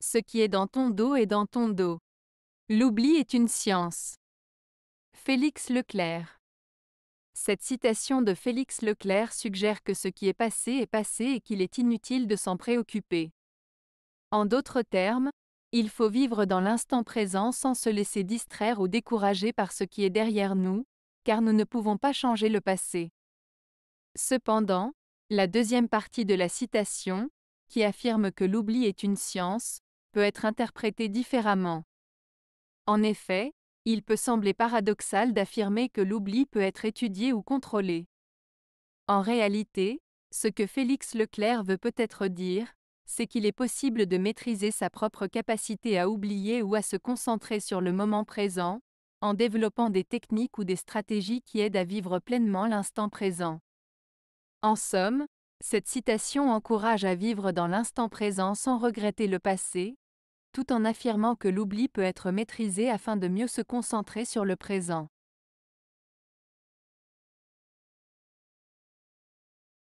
Ce qui est dans ton dos est dans ton dos. L'oubli est une science. Félix Leclerc. Cette citation de Félix Leclerc suggère que ce qui est passé est passé et qu'il est inutile de s'en préoccuper. En d'autres termes, il faut vivre dans l'instant présent sans se laisser distraire ou décourager par ce qui est derrière nous, car nous ne pouvons pas changer le passé. Cependant, la deuxième partie de la citation, qui affirme que l'oubli est une science, peut être interprété différemment. En effet, il peut sembler paradoxal d'affirmer que l'oubli peut être étudié ou contrôlé. En réalité, ce que Félix Leclerc veut peut-être dire, c'est qu'il est possible de maîtriser sa propre capacité à oublier ou à se concentrer sur le moment présent, en développant des techniques ou des stratégies qui aident à vivre pleinement l'instant présent. En somme, cette citation encourage à vivre dans l'instant présent sans regretter le passé, tout en affirmant que l'oubli peut être maîtrisé afin de mieux se concentrer sur le présent.